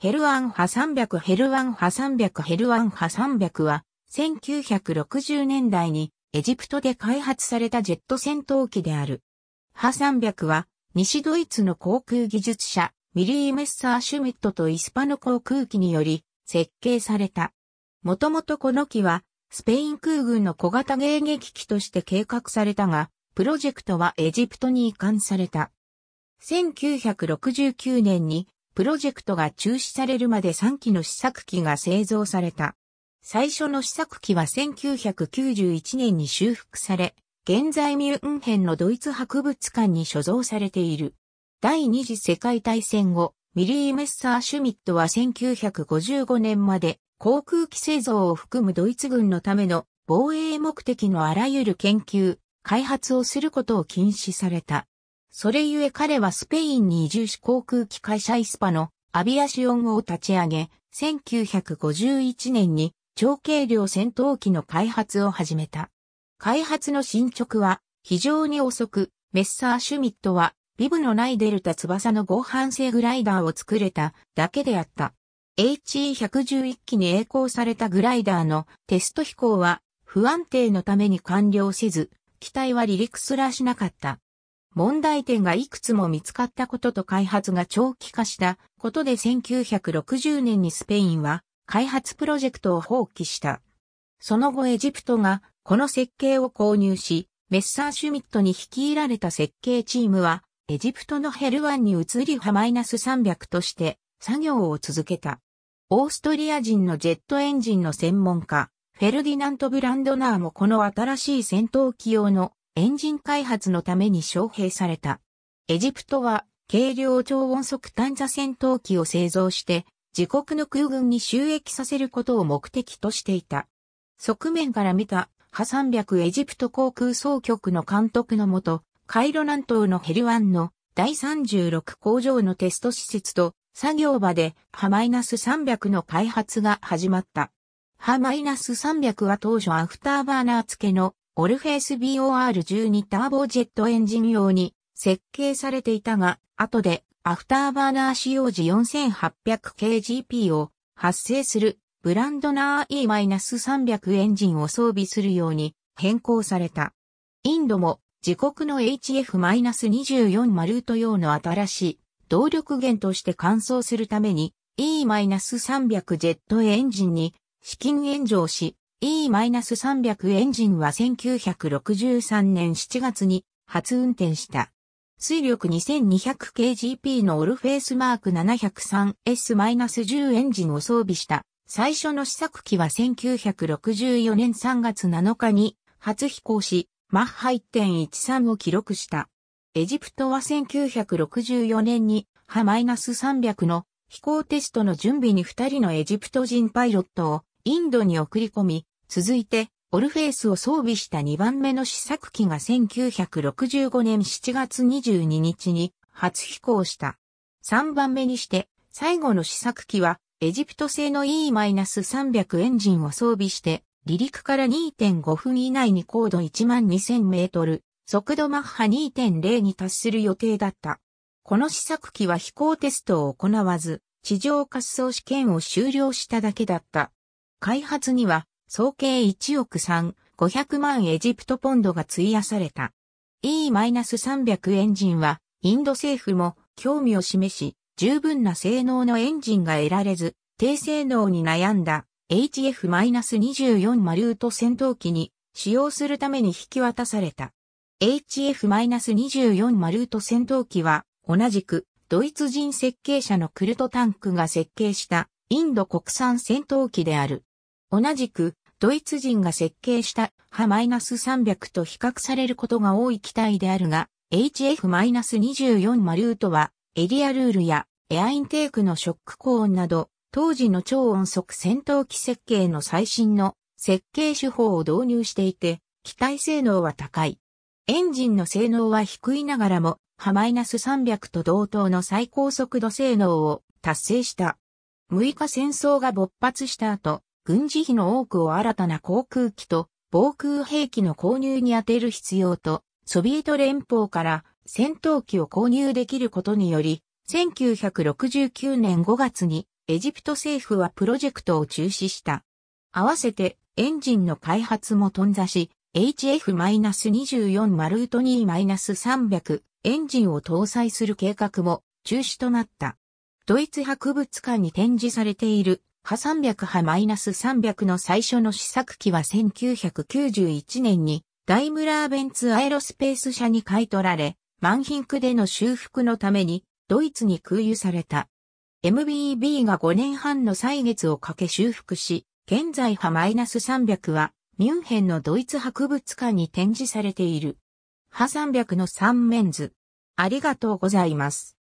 ヘルアンハ300ヘルアンハ300ヘルアンハ300は1960年代にエジプトで開発されたジェット戦闘機である。ハ300は西ドイツの航空技術者ミリー・メッサー・シュミットとイスパノ航空機により設計された。もともとこの機はスペイン空軍の小型迎撃機として計画されたが、プロジェクトはエジプトに移管された。1969年にプロジェクトが中止されるまで3機の試作機が製造された。最初の試作機は1991年に修復され、現在ミュンヘンのドイツ博物館に所蔵されている。第二次世界大戦後、ミリー・メッサー・シュミットは1955年まで航空機製造を含むドイツ軍のための防衛目的のあらゆる研究、開発をすることを禁止された。それゆえ彼はスペインに移住し航空機会社イスパのアビアシオンを立ち上げ、1951年に長軽量戦闘機の開発を始めた。開発の進捗は非常に遅く、メッサーシュミットはビブのないデルタ翼の合半性グライダーを作れただけであった。HE111 機に栄光されたグライダーのテスト飛行は不安定のために完了せず、機体は離陸すらしなかった。問題点がいくつも見つかったことと開発が長期化したことで1960年にスペインは開発プロジェクトを放棄した。その後エジプトがこの設計を購入し、メッサーシュミットに率いられた設計チームは、エジプトのヘルワンに移りはマイナス300として作業を続けた。オーストリア人のジェットエンジンの専門家、フェルディナント・ブランドナーもこの新しい戦闘機用のエンジン開発のために招聘された。エジプトは軽量超音速探査戦闘機を製造して、自国の空軍に収益させることを目的としていた。側面から見た、ハ300エジプト航空総局の監督のもと、カイロ南東のヘルワンの第36工場のテスト施設と作業場でハマイナス300の開発が始まった。ハマイナス300は当初アフターバーナー付けのオルフェイス BOR12 ターボジェットエンジン用に設計されていたが、後でアフターバーナー使用時 4800kgp を発生するブランドナー E-300 エンジンを装備するように変更された。インドも自国の HF-24 マルート用の新しい動力源として乾燥するために E-300 ジェットエンジンに資金援助をし、E-300 エンジンは1963年7月に初運転した。水力 2200kgp のオルフェースマーク 703S-10 エンジンを装備した。最初の試作機は1964年3月7日に初飛行し、マッハ1.13を記録した。エジプトは1964年にハ -300 の飛行テストの準備に2人のエジプト人パイロットをインドに送り込み、続いて、オルフェイスを装備した2番目の試作機が1965年7月22日に初飛行した。3番目にして、最後の試作機は、エジプト製の E-300 エンジンを装備して、離陸から2.5分以内に高度12000メートル、速度マッハ2.0に達する予定だった。この試作機は飛行テストを行わず、地上滑走試験を終了しただけだった。開発には総計1億3500万エジプトポンドが費やされた。E-300 エンジンは、インド政府も興味を示し、十分な性能のエンジンが得られず、低性能に悩んだ HF-24 マルート戦闘機に使用するために引き渡された。HF-24 マルート戦闘機は、同じくドイツ人設計者のクルトタンクが設計したインド国産戦闘機である。同じく、ドイツ人が設計したハ -300 と比較されることが多い機体であるが、HF-24 マリュートは、エリアルールやエアインテークのショック高音など、当時の超音速戦闘機設計の最新の設計手法を導入していて、機体性能は高い。エンジンの性能は低いながらも、ハ -300 と同等の最高速度性能を達成した。6日戦争が勃発した後、軍事費の多くを新たな航空機と防空兵器の購入に充てる必要と、ソビエト連邦から戦闘機を購入できることにより、1969年5月にエジプト政府はプロジェクトを中止した。合わせてエンジンの開発も頓挫し、HF-24-2-300 エンジンを搭載する計画も中止となった。ドイツ博物館に展示されている波300波 -300 の最初の試作機は1991年にダイムラーベンツアエロスペース社に買い取られ、マンヒンクでの修復のためにドイツに空輸された。MBB が5年半の歳月をかけ修復し、現在波 -300 はミュンヘンのドイツ博物館に展示されている。波300の3面図。ありがとうございます。